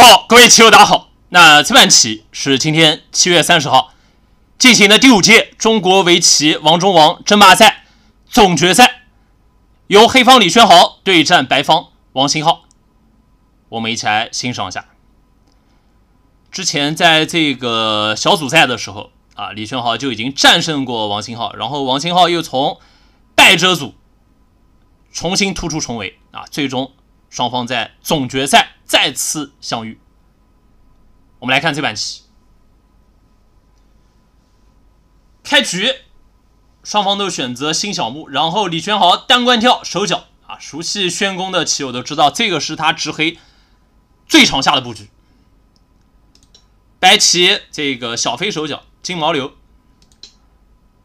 好，各位棋友，大家好。那这盘棋是今天七月三十号进行的第五届中国围棋王中王争霸赛总决赛，由黑方李轩豪对战白方王星浩，我们一起来欣赏一下。之前在这个小组赛的时候啊，李轩豪就已经战胜过王星浩，然后王星浩又从败者组重新突出重围啊，最终。双方在总决赛再次相遇。我们来看这盘棋。开局双方都选择新小目，然后李全豪单关跳手脚啊，熟悉宣公的棋友都知道，这个是他执黑最常下的布局。白棋这个小飞手脚金毛流，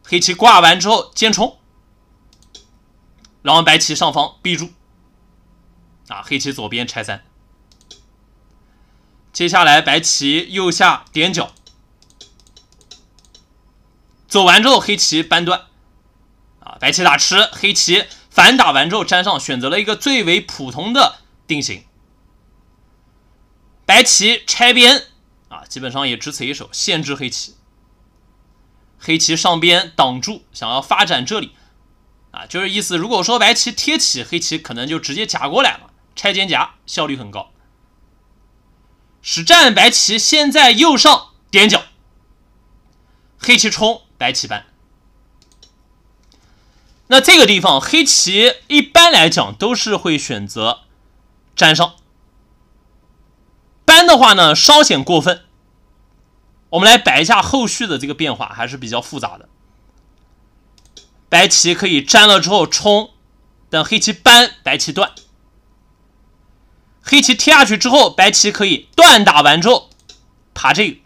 黑棋挂完之后尖冲，然后白棋上方闭住。啊，黑棋左边拆三，接下来白棋右下点角，走完之后黑棋扳断，啊，白棋打吃，黑棋反打完之后粘上，选择了一个最为普通的定型。白棋拆边，啊，基本上也只此一手，限制黑棋。黑棋上边挡住，想要发展这里，啊，就是意思，如果说白棋贴起，黑棋可能就直接夹过来了。拆肩甲效率很高。实战白棋先在右上点角，黑棋冲，白棋扳。那这个地方黑棋一般来讲都是会选择粘上，扳的话呢稍显过分。我们来摆一下后续的这个变化还是比较复杂的。白棋可以粘了之后冲，等黑棋扳，白棋断。黑棋贴下去之后，白棋可以断打完之后爬这个。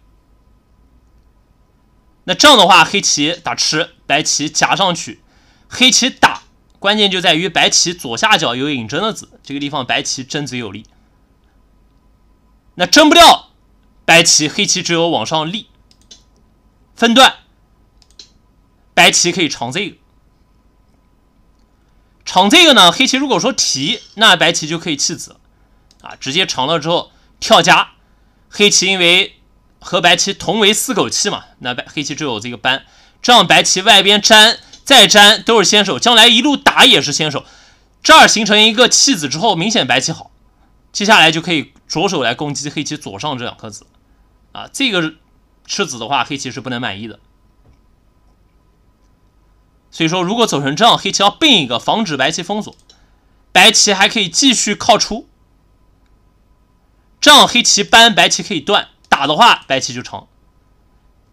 那这样的话，黑棋打吃，白棋夹上去，黑棋打。关键就在于白棋左下角有引针的子，这个地方白棋争子有力。那争不掉，白棋黑棋只有往上立，分段。白棋可以长这个，长这个呢，黑棋如果说提，那白棋就可以弃子。啊，直接长了之后跳加，黑棋因为和白棋同为四口气嘛，那白黑棋只有这个扳，这样白棋外边粘再粘都是先手，将来一路打也是先手。这儿形成一个弃子之后，明显白棋好，接下来就可以着手来攻击黑棋左上这两颗子。啊，这个吃子的话，黑棋是不能满意的。所以说，如果走成这样，黑棋要并一个，防止白棋封锁。白棋还可以继续靠出。这样黑棋搬，白棋可以断打的话，白棋就成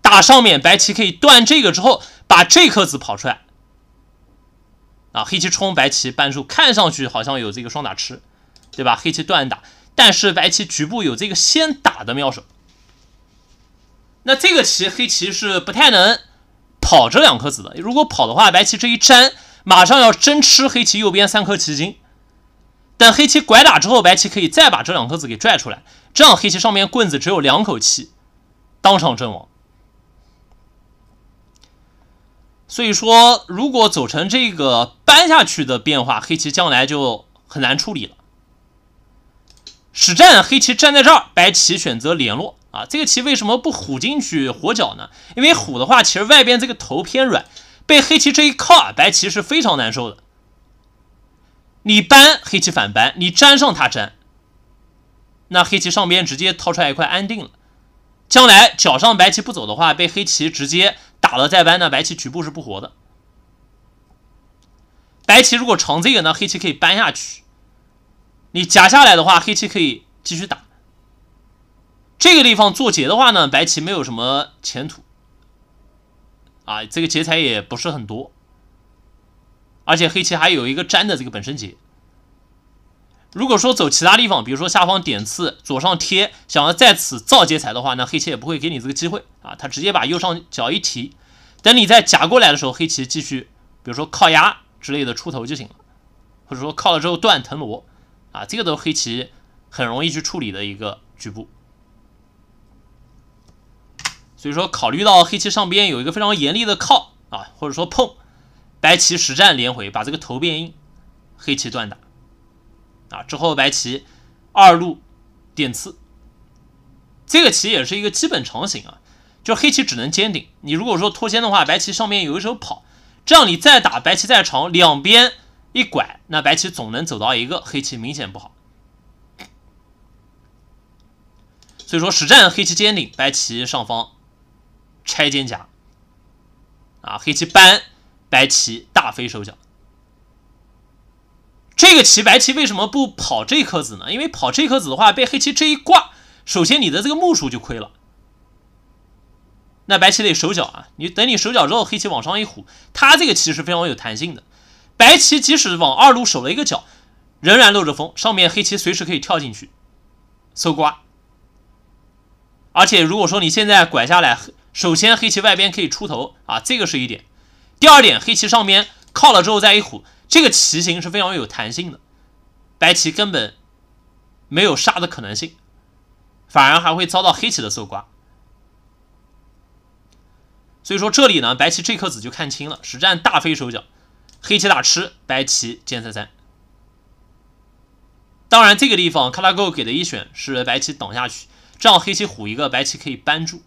打上面，白棋可以断这个之后，把这颗子跑出来。啊，黑棋冲，白棋搬住，看上去好像有这个双打吃，对吧？黑棋断打，但是白棋局部有这个先打的妙手。那这个棋，黑棋是不太能跑这两颗子的。如果跑的话，白棋这一粘，马上要真吃黑棋右边三颗棋筋。等黑棋拐打之后，白棋可以再把这两颗子给拽出来，这样黑棋上面棍子只有两口气，当场阵亡。所以说，如果走成这个搬下去的变化，黑棋将来就很难处理了。实战黑棋站在这儿，白棋选择联络啊，这个棋为什么不虎进去活角呢？因为虎的话，其实外边这个头偏软，被黑棋这一靠，白棋是非常难受的。你搬黑棋反搬，你粘上它粘，那黑棋上边直接掏出来一块安定了。将来脚上白棋不走的话，被黑棋直接打了再搬那白棋局部是不活的。白棋如果长这个呢，黑棋可以搬下去。你夹下来的话，黑棋可以继续打。这个地方做劫的话呢，白棋没有什么前途。啊，这个劫财也不是很多。而且黑棋还有一个粘的这个本身劫。如果说走其他地方，比如说下方点刺、左上贴，想要在此造劫财的话，那黑棋也不会给你这个机会啊！他直接把右上角一提，等你再夹过来的时候，黑棋继续比如说靠压之类的出头就行了，或者说靠了之后断藤萝啊，这个都是黑棋很容易去处理的一个局部。所以说，考虑到黑棋上边有一个非常严厉的靠啊，或者说碰。白棋实战连回，把这个头变硬，黑棋断打，啊之后白棋二路点刺，这个棋也是一个基本常形啊，就黑棋只能尖顶，你如果说脱先的话，白棋上面有一手跑，这样你再打白棋再长两边一拐，那白棋总能走到一个，黑棋明显不好，所以说实战黑棋尖顶，白棋上方拆肩胛，啊黑棋搬。白棋大飞手脚，这个棋白棋为什么不跑这颗子呢？因为跑这颗子的话，被黑棋这一挂，首先你的这个目数就亏了。那白棋得手脚啊，你等你手脚之后，黑棋往上一虎，它这个棋是非常有弹性的。白棋即使往二路守了一个角，仍然漏着风，上面黑棋随时可以跳进去搜刮。而且如果说你现在拐下来，首先黑棋外边可以出头啊，这个是一点。第二点，黑棋上边靠了之后再一虎，这个棋形是非常有弹性的，白棋根本没有杀的可能性，反而还会遭到黑棋的搜刮。所以说这里呢，白棋这颗子就看清了，实战大飞手脚，黑棋打吃，白棋尖三三。当然，这个地方卡拉克给的一选是白棋挡下去，这样黑棋虎一个，白棋可以扳住。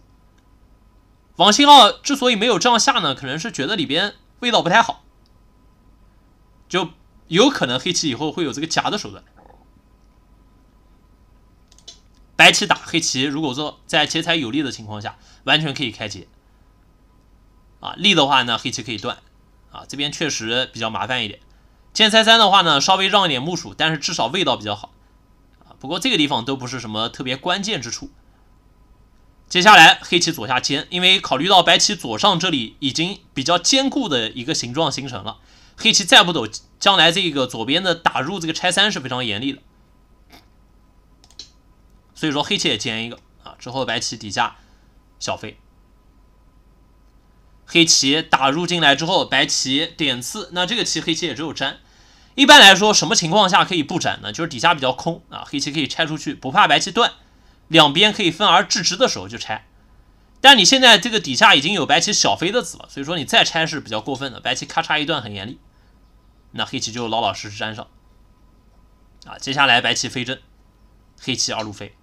王新浩之所以没有这样下呢，可能是觉得里边味道不太好，就有可能黑棋以后会有这个夹的手段。白棋打黑棋，如果说在劫财有利的情况下，完全可以开劫。啊，利的话呢，黑棋可以断。啊，这边确实比较麻烦一点。劫三三的话呢，稍微让一点目数，但是至少味道比较好。啊，不过这个地方都不是什么特别关键之处。接下来黑棋左下尖，因为考虑到白棋左上这里已经比较坚固的一个形状形成了，黑棋再不走，将来这个左边的打入这个拆三是非常严厉的。所以说黑棋也尖一个啊，之后白棋底下小飞，黑棋打入进来之后，白棋点刺，那这个棋黑棋也只有粘。一般来说，什么情况下可以不粘呢？就是底下比较空啊，黑棋可以拆出去，不怕白棋断。两边可以分而治之的时候就拆，但你现在这个底下已经有白棋小飞的子了，所以说你再拆是比较过分的。白棋咔嚓一段很严厉，那黑棋就老老实实粘上。啊，接下来白棋飞针，黑棋二路飞。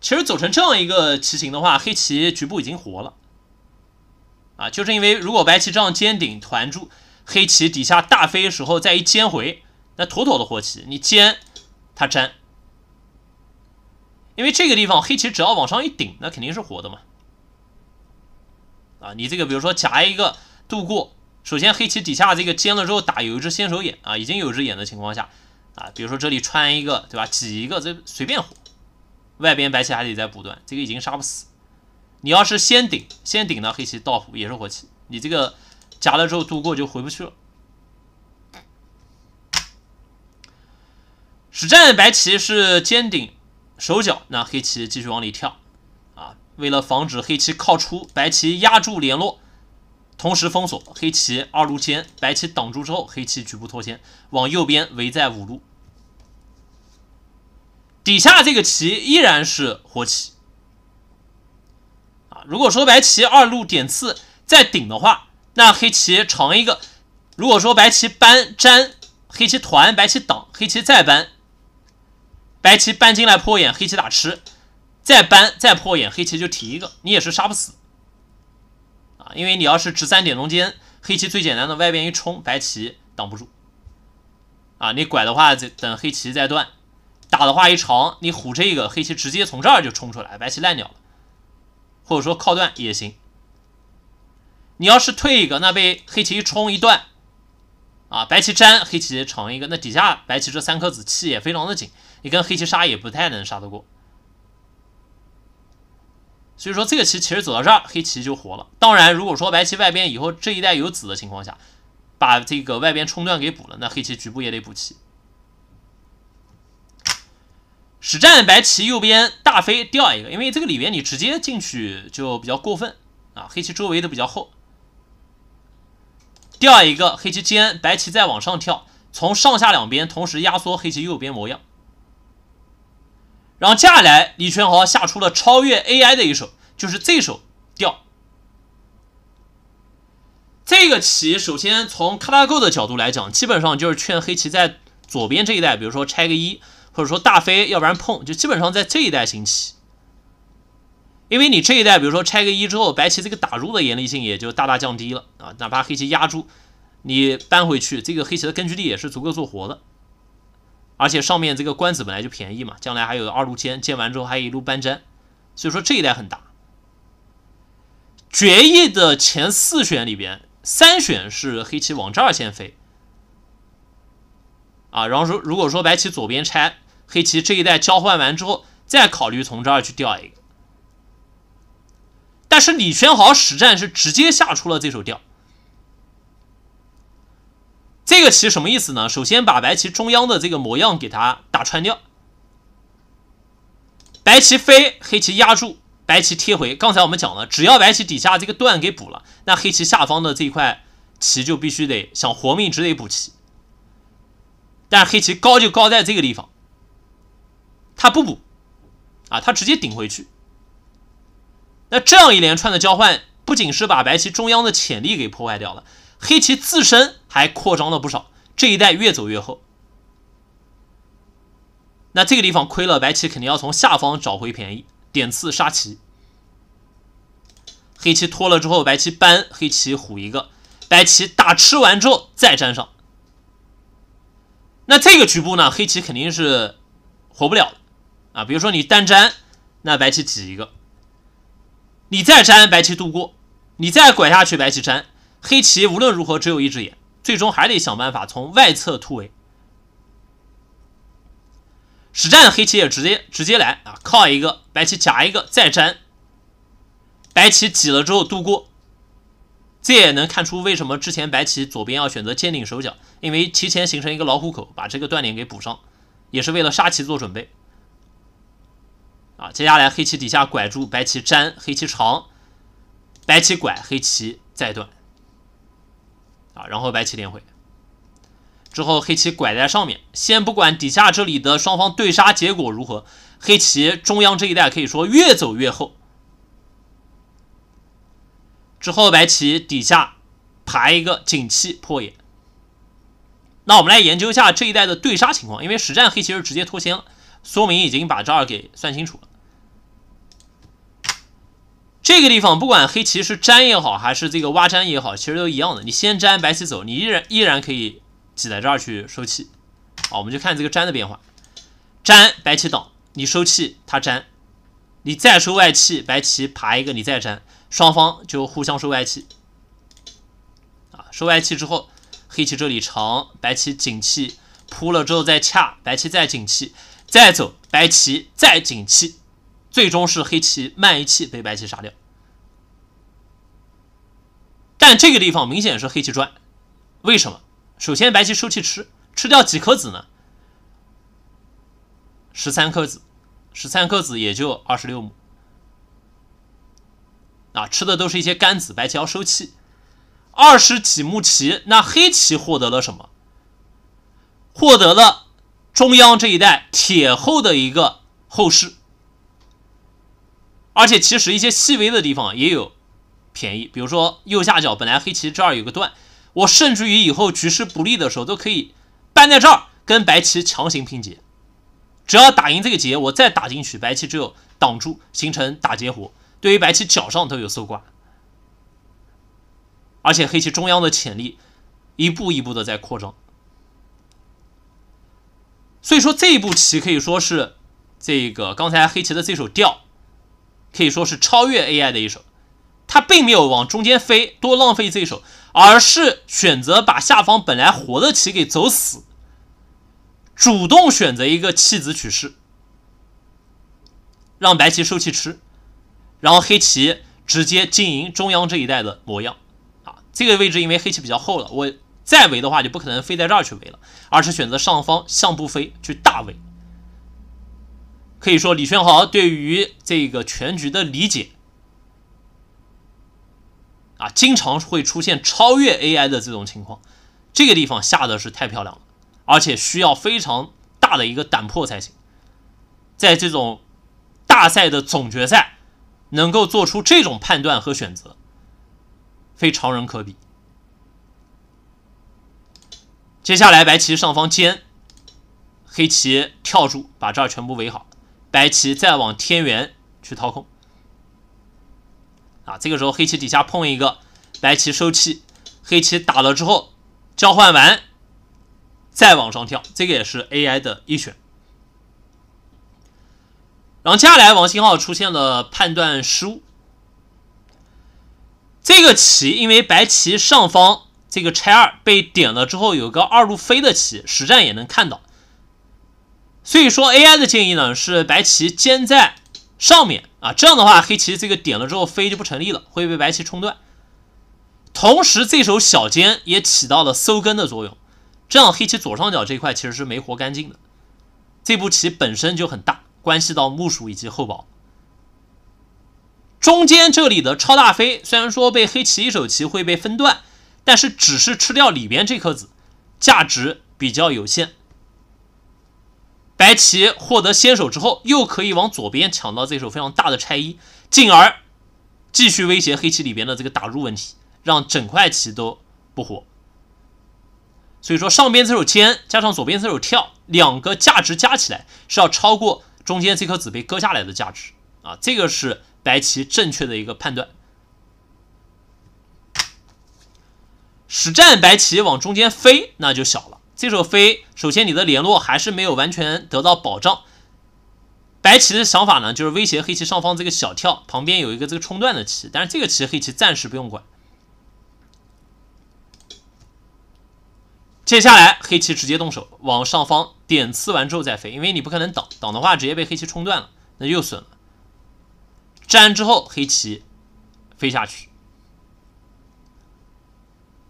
其实走成这样一个棋形的话，黑棋局部已经活了。啊，就是因为如果白棋这样尖顶团住，黑棋底下大飞时候再一尖回，那妥妥的活棋。你尖，它粘。因为这个地方黑棋只要往上一顶，那肯定是活的嘛。啊，你这个比如说夹一个渡过，首先黑棋底下这个尖了之后打有一只先手眼啊，已经有只眼的情况下啊，比如说这里穿一个对吧，挤一个这随便活。外边白棋还得再补断，这个已经杀不死。你要是先顶，先顶呢，黑棋倒扑也是活棋。你这个夹了之后渡过就回不去了。实战白棋是尖顶。手脚，那黑棋继续往里跳，啊，为了防止黑棋靠出，白棋压住联络，同时封锁黑棋二路尖，白棋挡住之后，黑棋局部脱先，往右边围在五路。底下这个棋依然是活棋，啊，如果说白棋二路点刺再顶的话，那黑棋长一个；如果说白棋搬粘，黑棋团，白棋挡，黑棋再搬。白棋搬进来破眼，黑棋打吃，再搬再破眼，黑棋就提一个，你也是杀不死啊！因为你要是直三点中间，黑棋最简单的外边一冲，白棋挡不住啊！你拐的话，等等黑棋再断，打的话一长，你虎这个，黑棋直接从这儿就冲出来，白棋烂鸟了，或者说靠断也行。你要是退一个，那被黑棋一冲一断啊，白棋粘，黑棋长一个，那底下白棋这三颗子气也非常的紧。你跟黑棋杀也不太能杀得过，所以说这个棋其实走到这儿，黑棋就活了。当然，如果说白棋外边以后这一带有子的情况下，把这个外边冲段给补了，那黑棋局部也得补棋。实战白棋右边大飞掉一个，因为这个里边你直接进去就比较过分啊，黑棋周围都比较厚。掉一个黑棋尖，白棋再往上跳，从上下两边同时压缩黑棋右边模样。然后接下来，李全豪下出了超越 AI 的一手，就是这手掉。这个棋，首先从 c 拉 r g o 的角度来讲，基本上就是劝黑棋在左边这一带，比如说拆个一，或者说大飞，要不然碰，就基本上在这一带行棋。因为你这一带，比如说拆个一之后，白棋这个打入的严厉性也就大大降低了啊，哪怕黑棋压住，你搬回去，这个黑棋的根据地也是足够做活的。而且上面这个官子本来就便宜嘛，将来还有二路尖，尖完之后还有一路班粘，所以说这一代很大。决议的前四选里边，三选是黑棋往这儿先飞，啊，然后说如果说白棋左边拆，黑棋这一代交换完之后，再考虑从这儿去掉一个。但是李轩豪实战是直接下出了这手调。这个棋什么意思呢？首先把白棋中央的这个模样给它打穿掉，白棋飞，黑棋压住，白棋贴回。刚才我们讲了，只要白棋底下这个段给补了，那黑棋下方的这一块棋就必须得想活命，只得补棋。但黑棋高就高在这个地方，他不补啊，他直接顶回去。那这样一连串的交换，不仅是把白棋中央的潜力给破坏掉了，黑棋自身。还扩张了不少，这一带越走越厚。那这个地方亏了，白棋肯定要从下方找回便宜，点刺杀棋。黑棋拖了之后，白棋搬，黑棋虎一个，白棋打吃完之后再粘上。那这个局部呢，黑棋肯定是活不了啊。比如说你单粘，那白棋挤一个，你再粘，白棋渡过，你再拐下去，白棋粘，黑棋无论如何只有一只眼。最终还得想办法从外侧突围。实战黑棋也直接直接来啊，靠一个白棋夹一个再粘，白棋挤了之后渡过，这也能看出为什么之前白棋左边要选择尖顶手脚，因为提前形成一个老虎口，把这个断点给补上，也是为了杀棋做准备啊。接下来黑棋底下拐住白棋粘，黑棋长，白棋拐黑棋再断。啊，然后白棋连回，之后黑棋拐在上面，先不管底下这里的双方对杀结果如何，黑棋中央这一带可以说越走越厚。之后白棋底下爬一个紧气破眼。那我们来研究一下这一代的对杀情况，因为实战黑棋是直接脱先了，说明已经把这儿给算清楚了。这个地方不管黑棋是粘也好，还是这个挖粘也好，其实都一样的。你先粘白棋走，你依然依然可以挤在这儿去收气。好，我们就看这个粘的变化，粘白棋挡，你收气，它粘，你再收外气，白棋爬一个，你再粘，双方就互相收外气。啊，收外气之后，黑棋这里长，白棋紧气，扑了之后再恰，白棋再紧气，再走，白棋再紧气。最终是黑棋慢一气被白棋杀掉，但这个地方明显是黑棋赚，为什么？首先白棋收气吃，吃掉几颗子呢？十三颗子，十三颗子也就二十六目。啊，吃的都是一些干子，白棋要收气，二十几目棋，那黑棋获得了什么？获得了中央这一带铁后的一个后势。而且其实一些细微的地方也有便宜，比如说右下角本来黑棋这儿有个断，我甚至于以后局势不利的时候都可以搬在这儿跟白棋强行拼劫，只要打赢这个劫，我再打进去，白棋只有挡住，形成打劫活，对于白棋角上都有搜刮，而且黑棋中央的潜力一步一步的在扩张，所以说这一步棋可以说是这个刚才黑棋的这首调。可以说是超越 AI 的一手，他并没有往中间飞多浪费这一手，而是选择把下方本来活的棋给走死，主动选择一个弃子取势，让白棋受气吃，然后黑棋直接经营中央这一带的模样啊。这个位置因为黑棋比较厚了，我再围的话就不可能飞在这儿去围了，而是选择上方向步飞去大围。可以说，李轩豪对于这个全局的理解，啊，经常会出现超越 AI 的这种情况。这个地方下的是太漂亮了，而且需要非常大的一个胆魄才行。在这种大赛的总决赛，能够做出这种判断和选择，非常人可比。接下来，白棋上方尖，黑棋跳住，把这儿全部围好。白棋再往天元去掏空，啊，这个时候黑棋底下碰一个，白棋收气，黑棋打了之后交换完，再往上跳，这个也是 AI 的一选。然后接下来王星浩出现了判断失误，这个棋因为白棋上方这个拆二被点了之后，有个二路飞的棋，实战也能看到。所以说 AI 的建议呢是白棋尖在上面啊，这样的话黑棋这个点了之后飞就不成立了，会被白棋冲断。同时，这手小尖也起到了收根的作用，这样黑棋左上角这块其实是没活干净的。这步棋本身就很大，关系到目数以及厚薄。中间这里的超大飞虽然说被黑棋一手棋会被分断，但是只是吃掉里边这颗子，价值比较有限。白棋获得先手之后，又可以往左边抢到这手非常大的拆一，进而继续威胁黑棋里边的这个打入问题，让整块棋都不活。所以说，上边这手尖加上左边这手跳，两个价值加起来是要超过中间这颗子被割下来的价值啊！这个是白棋正确的一个判断。实战白棋往中间飞，那就小了。这首飞，首先你的联络还是没有完全得到保障。白棋的想法呢，就是威胁黑棋上方这个小跳，旁边有一个这个冲断的棋，但是这个棋黑棋暂时不用管。接下来黑棋直接动手，往上方点刺完之后再飞，因为你不可能挡，挡的话直接被黑棋冲断了，那又损了。粘之后黑棋飞下去。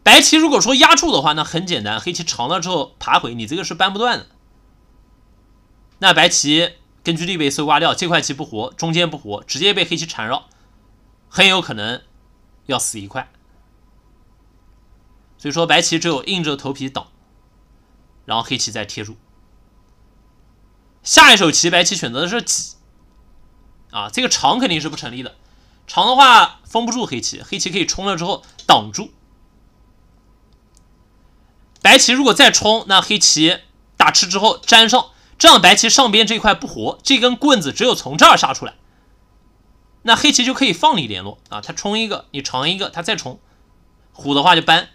白棋如果说压住的话，那很简单，黑棋长了之后爬回，你这个是扳不断的。那白棋根据地被搜刮掉，这块棋不活，中间不活，直接被黑棋缠绕，很有可能要死一块。所以说白棋只有硬着头皮挡，然后黑棋再贴住。下一手棋，白棋选择的是挤，啊，这个长肯定是不成立的，长的话封不住黑棋，黑棋可以冲了之后挡住。白棋如果再冲，那黑棋打吃之后粘上，这样白棋上边这块不活，这根棍子只有从这儿杀出来，那黑棋就可以放你联络啊！他冲一个，你长一个，他再冲，虎的话就搬。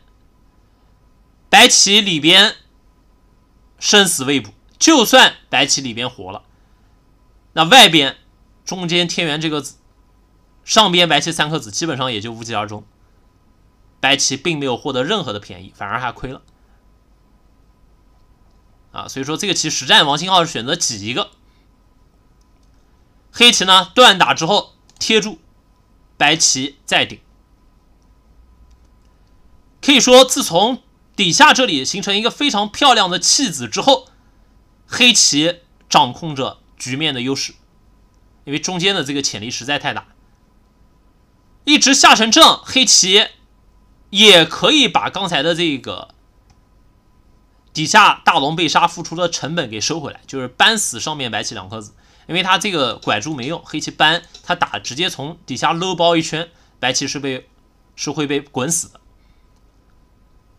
白棋里边生死未卜，就算白棋里边活了，那外边中间天元这个子上边白棋三颗子基本上也就无疾而终。白棋并没有获得任何的便宜，反而还亏了。啊，所以说这个棋实战王星浩是选择挤一个，黑棋呢断打之后贴住，白棋再顶。可以说自从底下这里形成一个非常漂亮的弃子之后，黑棋掌控着局面的优势，因为中间的这个潜力实在太大，一直下成这样，黑棋也可以把刚才的这个。底下大龙被杀付出的成本给收回来，就是扳死上面白棋两颗子，因为他这个拐柱没用，黑棋扳他打直接从底下搂包一圈，白棋是被是会被滚死的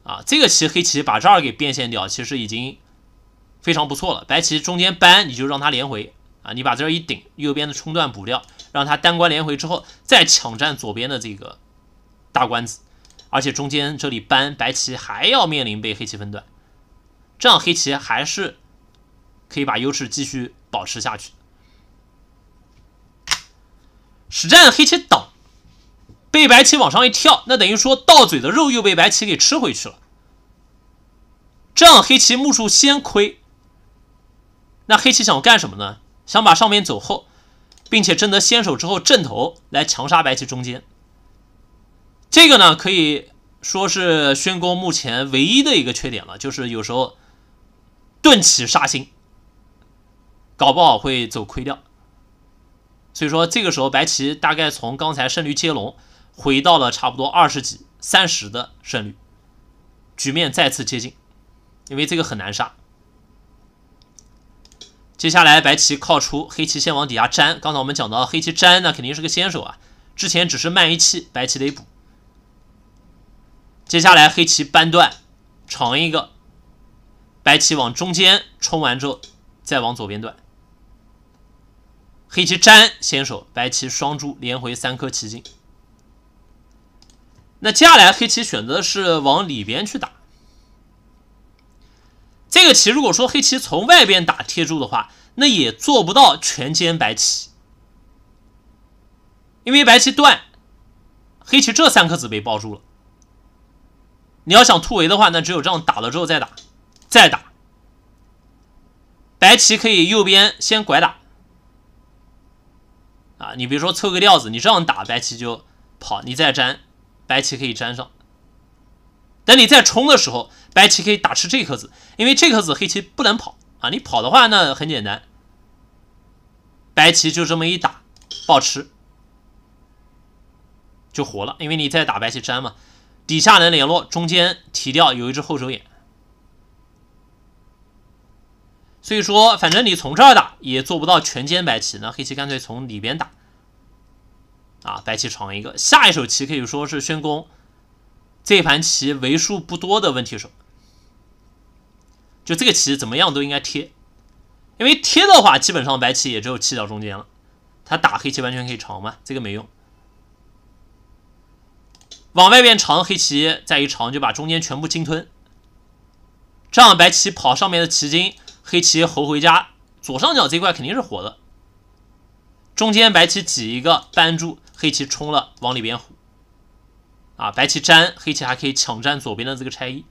啊！这个棋黑棋把这儿给变现掉，其实已经非常不错了。白棋中间扳你就让他连回啊，你把这儿一顶，右边的冲段补掉，让他单关连回之后再抢占左边的这个大关子，而且中间这里扳白棋还要面临被黑棋分段。这样黑棋还是可以把优势继续保持下去。实战黑棋挡，被白棋往上一跳，那等于说到嘴的肉又被白棋给吃回去了。这样黑棋目数先亏。那黑棋想干什么呢？想把上面走后，并且争得先手之后，正头来强杀白棋中间。这个呢可以说是宣公目前唯一的一个缺点了，就是有时候。顿起杀心，搞不好会走亏掉。所以说这个时候白棋大概从刚才胜率接龙回到了差不多二十几、三十的胜率，局面再次接近，因为这个很难杀。接下来白棋靠出，黑棋先往底下粘。刚才我们讲到黑棋粘，那肯定是个先手啊，之前只是慢一气，白棋得补。接下来黑棋扳断，长一个。白棋往中间冲完之后，再往左边断。黑棋粘先手，白棋双珠连回三颗棋筋。那接下来黑棋选择是往里边去打。这个棋如果说黑棋从外边打贴住的话，那也做不到全歼白棋，因为白棋断，黑棋这三颗子被包住了。你要想突围的话，那只有这样打了之后再打。再打，白棋可以右边先拐打，啊，你比如说凑个料子，你这样打，白棋就跑，你再粘，白棋可以粘上。等你再冲的时候，白棋可以打吃这颗子，因为这颗子黑棋不能跑啊，你跑的话那很简单，白棋就这么一打，保持就活了，因为你再打白棋粘嘛，底下能联络，中间提掉有一只后手眼。所以说，反正你从这儿打也做不到全歼白棋，那黑棋干脆从里边打，啊，白棋长一个，下一手棋可以说是宣公，这盘棋为数不多的问题手，就这个棋怎么样都应该贴，因为贴的话，基本上白棋也只有气到中间了，他打黑棋完全可以长嘛，这个没用，往外边长，黑棋再一长就把中间全部鲸吞，这样白棋跑上面的棋筋。黑棋猴回家，左上角这块肯定是活的。中间白棋挤一个搬住，黑棋冲了往里边虎。啊，白棋粘，黑棋还可以抢占左边的这个拆一。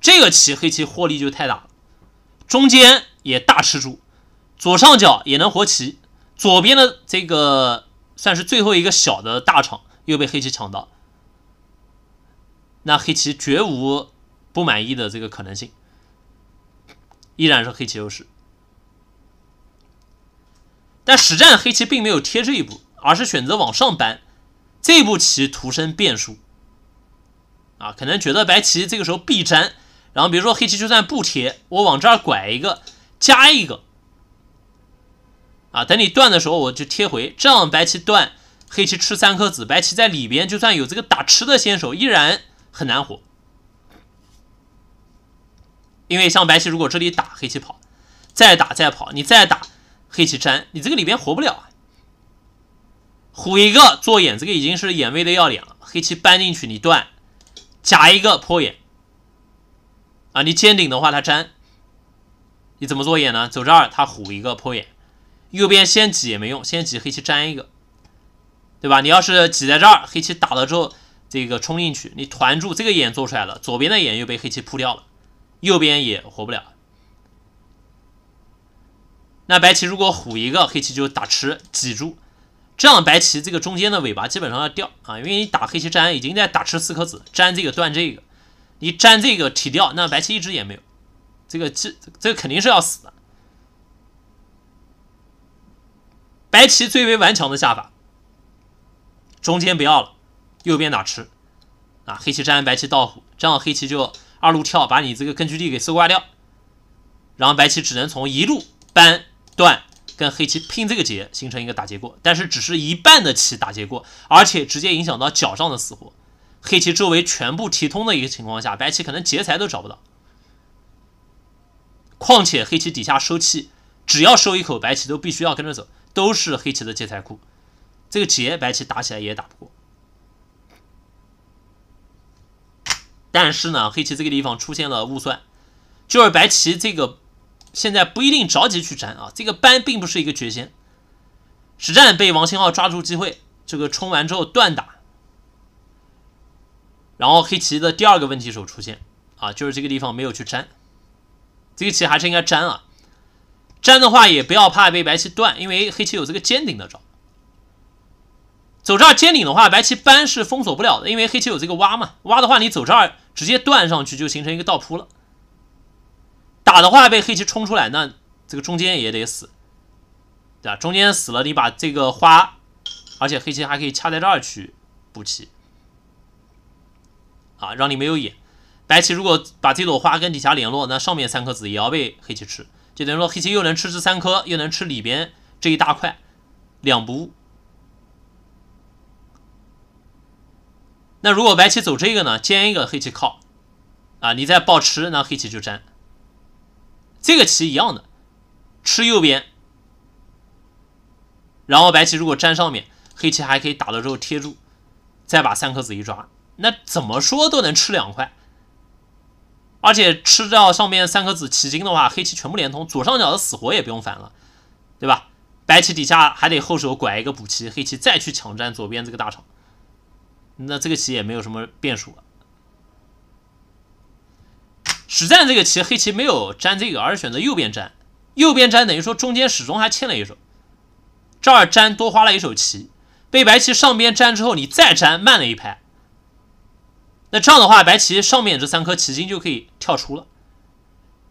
这个棋黑棋获利就太大了，中间也大吃住，左上角也能活棋，左边的这个算是最后一个小的大场又被黑棋抢到，那黑棋绝无不满意的这个可能性。依然是黑棋优势，但实战黑棋并没有贴这一步，而是选择往上搬，这步棋徒生变数。啊，可能觉得白棋这个时候必粘，然后比如说黑棋就算不贴，我往这儿拐一个，加一个，啊，等你断的时候我就贴回，这样白棋断，黑棋吃三颗子，白棋在里边就算有这个打吃的先手，依然很难活。因为像白棋如果这里打黑棋跑，再打再跑，你再打黑棋粘，你这个里边活不了啊。虎一个做眼，这个已经是眼位的要点了。黑棋搬进去你断，夹一个破眼啊，你尖顶的话它粘，你怎么做眼呢？走这儿它虎一个破眼，右边先挤也没用，先挤黑棋粘一个，对吧？你要是挤在这儿，黑棋打了之后这个冲进去，你团住这个眼做出来了，左边的眼又被黑棋扑掉了。右边也活不了，那白棋如果虎一个，黑棋就打吃挤住，这样白棋这个中间的尾巴基本上要掉啊，因为你打黑棋粘已经在打吃四颗子，粘这个断这个，你粘这个提掉，那白棋一只也没有，这个这这个肯定是要死的。白棋最为顽强的下法，中间不要了，右边打吃啊，黑棋粘白棋倒虎，这样黑棋就。二路跳把你这个根据地给搜刮掉，然后白棋只能从一路扳断，跟黑棋拼这个劫，形成一个打劫过。但是只是一半的棋打劫过，而且直接影响到脚上的死活。黑棋周围全部提通的一个情况下，白棋可能劫财都找不到。况且黑棋底下收气，只要收一口，白棋都必须要跟着走，都是黑棋的劫财库。这个劫白棋打起来也打不过。但是呢，黑棋这个地方出现了误算，就是白棋这个现在不一定着急去粘啊，这个扳并不是一个绝心。实战被王兴浩抓住机会，这个冲完之后断打，然后黑棋的第二个问题手出现啊，就是这个地方没有去粘，这个棋还是应该粘啊，粘的话也不要怕被白棋断，因为黑棋有这个尖顶的招。走这儿尖顶的话，白棋扳是封锁不了的，因为黑棋有这个挖嘛，挖的话你走这儿直接断上去就形成一个倒扑了。打的话被黑棋冲出来，那这个中间也得死，对吧？中间死了，你把这个花，而且黑棋还可以掐在这儿去补棋，啊，让你没有眼。白棋如果把这朵花跟底下联络，那上面三颗子也要被黑棋吃，就等于说黑棋又能吃这三颗，又能吃里边这一大块，两不误。那如果白棋走这个呢，尖一个黑棋靠，啊，你再抱吃，那黑棋就粘。这个棋一样的，吃右边，然后白棋如果粘上面，黑棋还可以打了之后贴住，再把三颗子一抓，那怎么说都能吃两块。而且吃掉上面三颗子棋筋的话，黑棋全部连通，左上角的死活也不用烦了，对吧？白棋底下还得后手拐一个补棋，黑棋再去抢占左边这个大场。那这个棋也没有什么变数。实战这个棋黑棋没有粘这个，而是选择右边粘，右边粘等于说中间始终还欠了一手，这儿粘多花了一手棋，被白棋上边粘之后，你再粘慢了一拍。那这样的话，白棋上面这三颗棋筋就可以跳出了。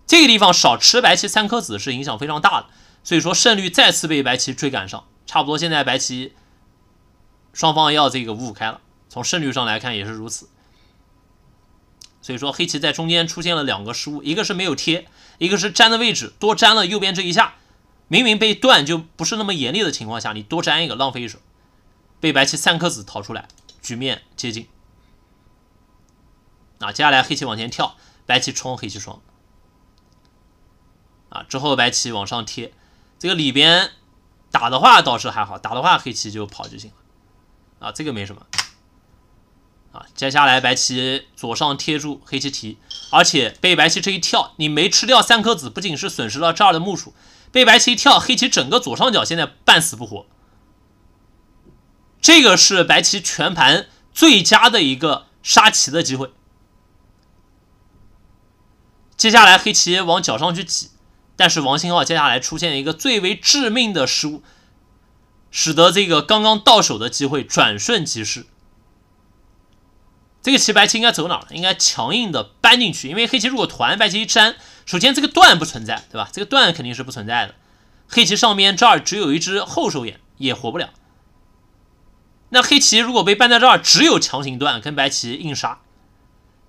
这个地方少吃白棋三颗子是影响非常大的，所以说胜率再次被白棋追赶上，差不多现在白棋双方要这个五五开了。从胜率上来看也是如此，所以说黑棋在中间出现了两个失误，一个是没有贴，一个是粘的位置多粘了右边这一下，明明被断就不是那么严厉的情况下，你多粘一个浪费一手，被白棋三颗子逃出来，局面接近。啊，接下来黑棋往前跳，白棋冲，黑棋双。啊之后白棋往上贴，这个里边打的话倒是还好，打的话黑棋就跑就行了，啊这个没什么。啊，接下来白棋左上贴住黑棋提，而且被白棋这一跳，你没吃掉三颗子，不仅是损失了这儿的木数，被白棋一跳，黑棋整个左上角现在半死不活。这个是白棋全盘最佳的一个杀棋的机会。接下来黑棋往角上去挤，但是王星浩接下来出现一个最为致命的失误，使得这个刚刚到手的机会转瞬即逝。这个棋白棋应该走哪应该强硬的搬进去，因为黑棋如果团，白棋一粘，首先这个断不存在，对吧？这个断肯定是不存在的。黑棋上边这儿只有一只后手眼，也活不了。那黑棋如果被搬在这儿，只有强行断跟白棋硬杀，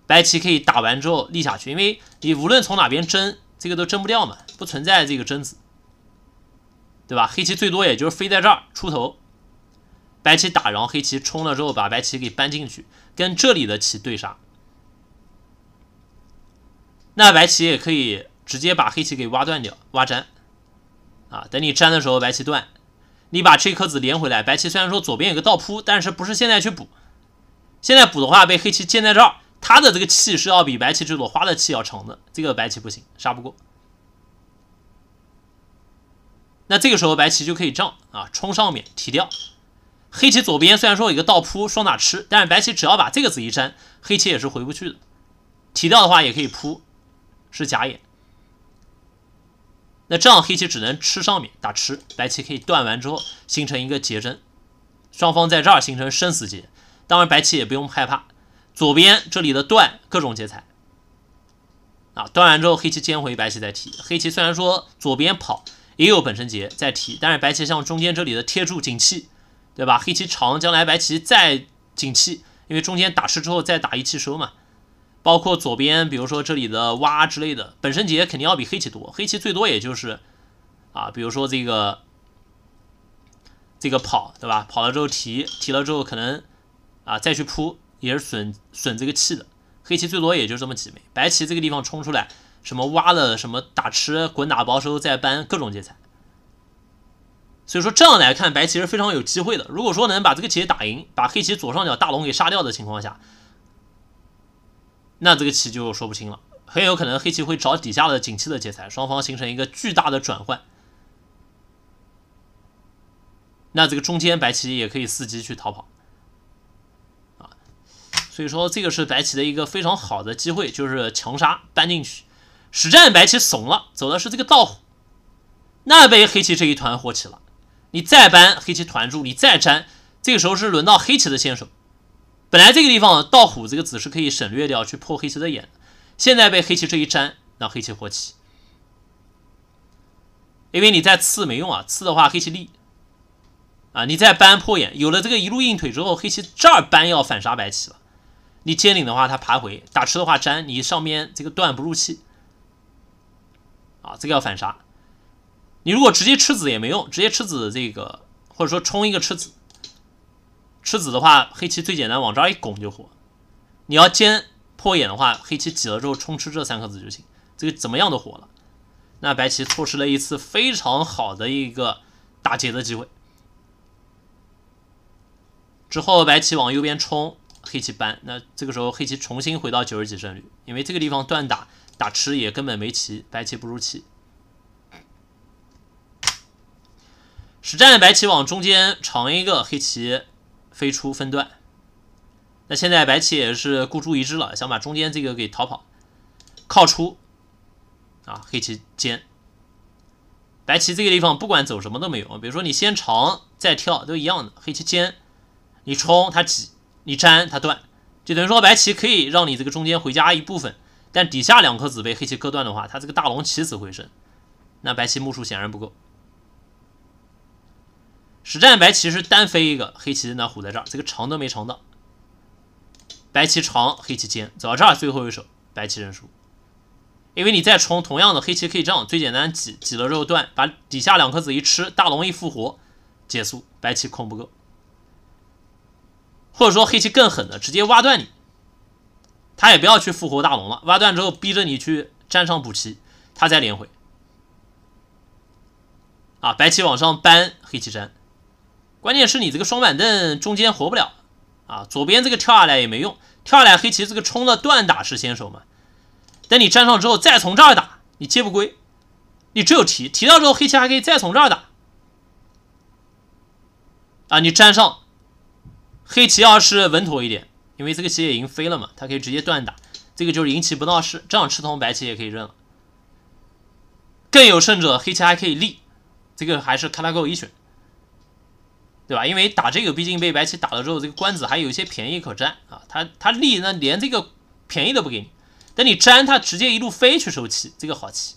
白棋可以打完之后立下去，因为你无论从哪边争，这个都争不掉嘛，不存在这个争子，对吧？黑棋最多也就是飞在这儿出头。白棋打，然后黑棋冲了之后，把白棋给搬进去，跟这里的棋对杀。那白棋也可以直接把黑棋给挖断掉，挖粘。啊，等你粘的时候，白棋断，你把这颗子连回来。白棋虽然说左边有个倒扑，但是不是现在去补。现在补的话，被黑棋接在这儿，他的这个气是要比白棋这朵花的气要长的，这个白棋不行，杀不过。那这个时候白棋就可以这样啊，冲上面提掉。黑棋左边虽然说有一个倒扑双打吃，但是白棋只要把这个子一粘，黑棋也是回不去的。提掉的话也可以扑，是假眼。那这样黑棋只能吃上面打吃，白棋可以断完之后形成一个结针，双方在这儿形成生死劫。当然白棋也不用害怕，左边这里的断各种劫材。啊断完之后黑棋先回，白棋再提。黑棋虽然说左边跑也有本身劫再提，但是白棋向中间这里的贴住景气。对吧？黑棋长，将来白棋再进气，因为中间打吃之后再打一气收嘛。包括左边，比如说这里的挖之类的，本身劫肯定要比黑棋多。黑棋最多也就是，啊，比如说这个这个跑，对吧？跑了之后提提了之后，可能啊再去扑也是损损这个气的。黑棋最多也就这么几枚。白棋这个地方冲出来，什么挖了什么打吃滚打包收，再搬各种劫材。所以说这样来看，白棋是非常有机会的。如果说能把这个劫打赢，把黑棋左上角大龙给杀掉的情况下，那这个棋就说不清了。很有可能黑棋会找底下的景气的劫财，双方形成一个巨大的转换。那这个中间白棋也可以伺机去逃跑啊。所以说这个是白棋的一个非常好的机会，就是强杀搬进去。实战白棋怂了，走的是这个道虎，那被黑棋这一团活起了。你再搬黑棋团住，你再粘，这个时候是轮到黑棋的先手。本来这个地方倒虎这个子是可以省略掉去破黑棋的眼，现在被黑棋这一粘，让黑棋活棋。因为你在刺没用啊，刺的话黑棋立。啊，你再搬破眼，有了这个一路硬腿之后，黑棋这儿搬要反杀白棋了。你尖顶的话它爬回，打吃的话粘你上面这个断不入气。啊，这个要反杀。你如果直接吃子也没用，直接吃子这个或者说冲一个吃子，吃子的话黑棋最简单往这儿一拱就活。你要尖破眼的话，黑棋挤了之后冲吃这三颗子就行，这个怎么样都活了。那白棋错失了一次非常好的一个打劫的机会。之后白棋往右边冲，黑棋搬，那这个时候黑棋重新回到九十几胜率，因为这个地方断打打吃也根本没棋，白棋不如棋。实战白棋往中间长一个，黑棋飞出分段。那现在白棋也是孤注一掷了，想把中间这个给逃跑靠出啊。黑棋尖，白棋这个地方不管走什么都没有比如说你先长再跳都一样的，黑棋尖你冲它挤，你粘它断，就等于说白棋可以让你这个中间回家一部分，但底下两颗子被黑棋割断的话，它这个大龙起死回生，那白棋目数显然不够。实战白棋是单飞一个，黑棋那虎在这儿，这个长都没长到。白棋长，黑棋尖，走到这儿最后一手，白棋认输。因为你再冲，同样的黑棋可以这样，最简单挤挤了肉段，把底下两颗子一吃，大龙一复活，结束。白棋控不够，或者说黑棋更狠的，直接挖断你，他也不要去复活大龙了，挖断之后逼着你去粘上补棋，他再连回。啊，白棋往上搬，黑棋粘。关键是你这个双板凳中间活不了啊，左边这个跳下来也没用，跳下来黑棋这个冲了断打是先手嘛，等你粘上之后再从这儿打你接不归，你只有提提到之后黑棋还可以再从这儿打啊，你粘上黑棋要是稳妥一点，因为这个棋也已经飞了嘛，它可以直接断打，这个就是赢棋不闹事，这样吃通白棋也可以认了，更有甚者黑棋还可以立，这个还是卡拉够一选。对吧？因为打这个，毕竟被白棋打了之后，这个官子还有一些便宜可占啊。他他立呢，连这个便宜都不给你。等你粘，他直接一路飞去收棋，这个好棋。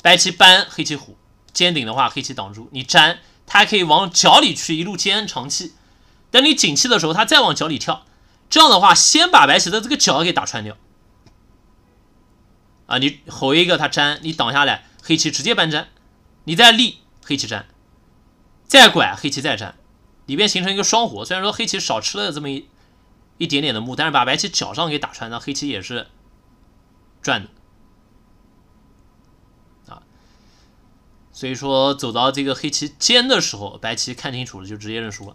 白棋搬黑棋虎尖顶的话，黑棋挡住你粘，他可以往脚里去一路尖长气。等你紧气的时候，他再往脚里跳，这样的话，先把白棋的这个脚给打穿掉。啊，你吼一个他粘，你挡下来，黑棋直接搬粘，你再立黑棋粘。再拐黑棋再战，里边形成一个双活。虽然说黑棋少吃了这么一一点点的目，但是把白棋脚上给打穿，那黑棋也是赚的啊。所以说走到这个黑棋尖的时候，白棋看清楚了就直接认输了。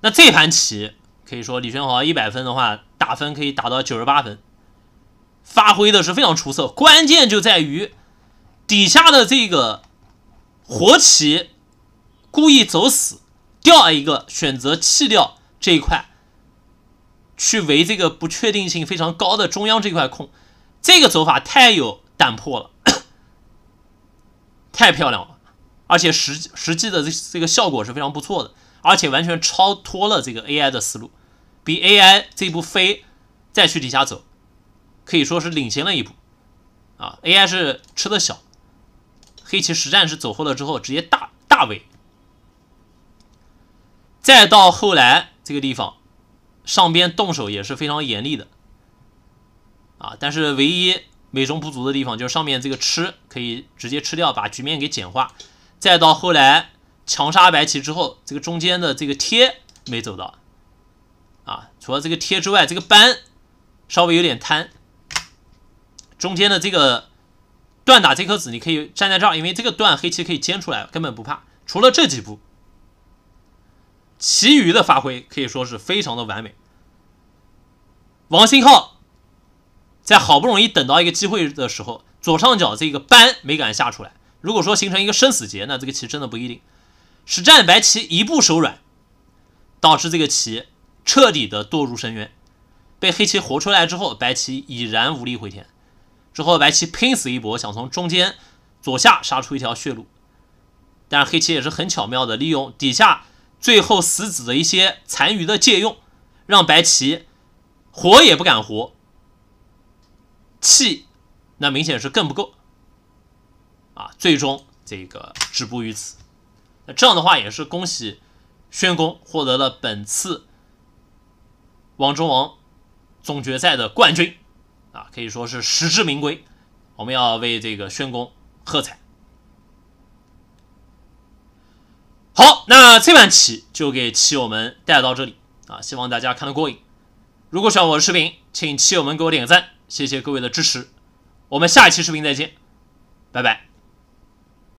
那这盘棋可以说李轩豪一百分的话，打分可以打到九十八分，发挥的是非常出色。关键就在于底下的这个。活棋故意走死，掉一个选择弃掉这一块，去围这个不确定性非常高的中央这块空，这个走法太有胆魄了，太漂亮了，而且实实际的这这个效果是非常不错的，而且完全超脱了这个 AI 的思路，比 AI 这步飞再去底下走，可以说是领先了一步，啊，AI 是吃的小。黑棋实战是走后了之后，直接大大尾，再到后来这个地方，上边动手也是非常严厉的，啊，但是唯一美中不足的地方就是上面这个吃可以直接吃掉，把局面给简化，再到后来强杀白棋之后，这个中间的这个贴没走到，啊，除了这个贴之外，这个扳稍微有点贪，中间的这个。断打这颗子，你可以站在这儿，因为这个断黑棋可以尖出来，根本不怕。除了这几步，其余的发挥可以说是非常的完美。王新浩在好不容易等到一个机会的时候，左上角这个搬没敢下出来。如果说形成一个生死劫，那这个棋真的不一定。实战白棋一步手软，导致这个棋彻底的堕入深渊。被黑棋活出来之后，白棋已然无力回天。之后，白棋拼死一搏，想从中间左下杀出一条血路，但是黑棋也是很巧妙的利用底下最后死子的一些残余的借用，让白棋活也不敢活，气那明显是更不够啊，最终这个止步于此。那这样的话，也是恭喜宣公获得了本次王中王总决赛的冠军。啊，可以说是实至名归，我们要为这个宣公喝彩。好，那这盘棋就给棋友们带到这里啊，希望大家看得过瘾。如果喜欢我的视频，请棋友们给我点个赞，谢谢各位的支持。我们下一期视频再见，拜拜。